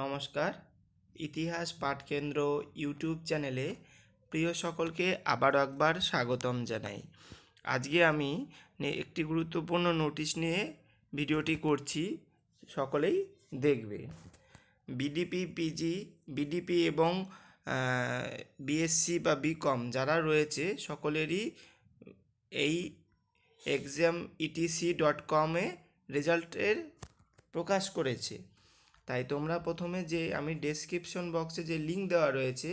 নমস্কার ইতিহাস পাঠকেন্দ্র ইউটিউব চ্যানেলে প্রিয় সকলকে আবারও একবার স্বাগতম জানাই আজকে আমি একটি গুরুত্বপূর্ণ নোটিশ নিয়ে ভিডিওটি করছি সকলেই দেখবে বিডিপি পিজি বিডিপি এবং বিএসসি বা বিকম যারা রয়েছে সকলেরই এই এক্সাম ইটিসি ডট কমে রেজাল্টের প্রকাশ করেছে তাই তোমরা প্রথমে যে আমি ডেসক্রিপশন বক্সে যে লিঙ্ক দেওয়া রয়েছে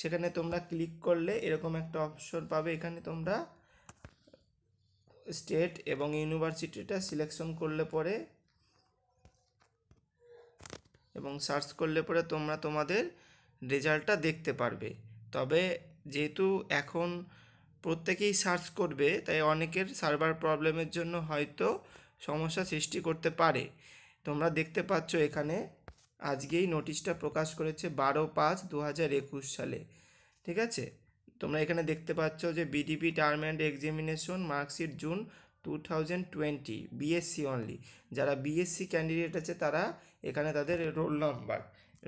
সেখানে তোমরা ক্লিক করলে এরকম একটা অপশন পাবে এখানে তোমরা স্টেট এবং ইউনিভার্সিটিটা সিলেকশন করলে পরে এবং সার্চ করলে পরে তোমরা তোমাদের রেজাল্টটা দেখতে পারবে তবে যেহেতু এখন প্রত্যেকেই সার্চ করবে তাই অনেকের সার্ভার প্রবলেমের জন্য হয়তো সমস্যা সৃষ্টি করতে পারে তোমরা দেখতে পাচ্ছ এখানে আজকেই নোটিশটা প্রকাশ করেছে বারো পাঁচ দু হাজার একুশ সালে ঠিক আছে তোমরা এখানে দেখতে পাচ্ছ যে BDP term and examination marksheet June two thousand twenty BSc only যারা বিএসসি ক্যান্ডিডেট আছে তারা এখানে তাদের রোল নাম্বার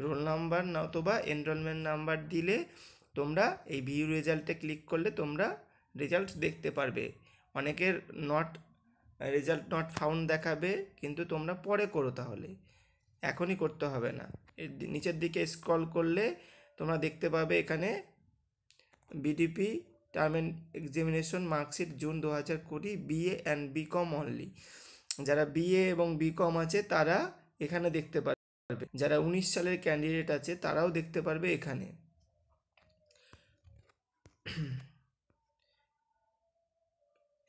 রোল নাম্বার অথবা এনরোলমেন্ট নাম্বার দিলে তোমরা এই ভিউ রেজাল্টে ক্লিক করলে তোমরা রেজাল্ট দেখতে পারবে অনেকের নট রেজাল্ট নট ফাউন্ড দেখাবে কিন্তু তোমরা পরে করো তাহলে এখনই করতে হবে না এর নিচের দিকে স্ক্রল করলে তোমরা দেখতে পাবে এখানে BDP term and examination marksheet June দু হাজার কুড়ি বিএ অ্যান্ড বিকম অনলি যারা বিএ এবং বিকম আছে তারা এখানে দেখতে পারবে যারা উনিশ সালের ক্যান্ডিডেট আছে তারাও দেখতে পারবে এখানে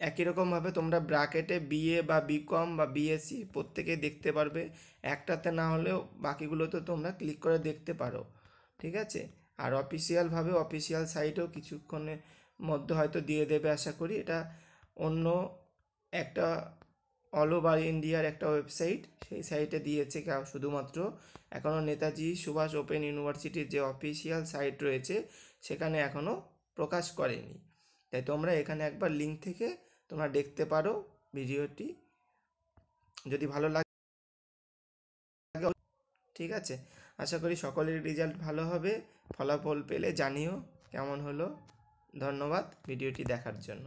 একই রকমভাবে তোমরা ব্র্যাকেটে বিএ বা বিকম বা বিএসসি প্রত্যেকে দেখতে পারবে একটাতে না হলেও বাকিগুলোতে তোমরা ক্লিক করে দেখতে পারো ঠিক আছে আর অফিসিয়ালভাবে অফিসিয়াল সাইটেও কিছুক্ষণের মধ্যে হয়তো দিয়ে দেবে আশা করি এটা অন্য একটা অল ওভার ইন্ডিয়ার একটা ওয়েবসাইট সেই সাইটে দিয়েছে শুধুমাত্র এখনও নেতাজি সুভাষ ওপেন ইউনিভার্সিটির যে অফিসিয়াল সাইট রয়েছে সেখানে এখনও প্রকাশ করেনি তাই তোমরা এখানে একবার লিঙ্ক থেকে তোমরা দেখতে পারো ভিডিওটি যদি ভালো লাগে ঠিক আছে আশা করি সকলের রেজাল্ট ভালো হবে ফলাফল পেলে জানিও কেমন হলো ধন্যবাদ ভিডিওটি দেখার জন্য